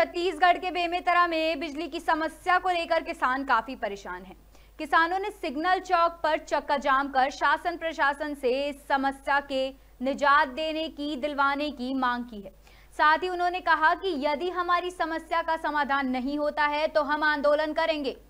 छत्तीसगढ़ के बेमेतरा में बिजली की समस्या को लेकर किसान काफी परेशान हैं। किसानों ने सिग्नल चौक पर चक्का जाम कर शासन प्रशासन से इस समस्या के निजात देने की दिलवाने की मांग की है साथ ही उन्होंने कहा कि यदि हमारी समस्या का समाधान नहीं होता है तो हम आंदोलन करेंगे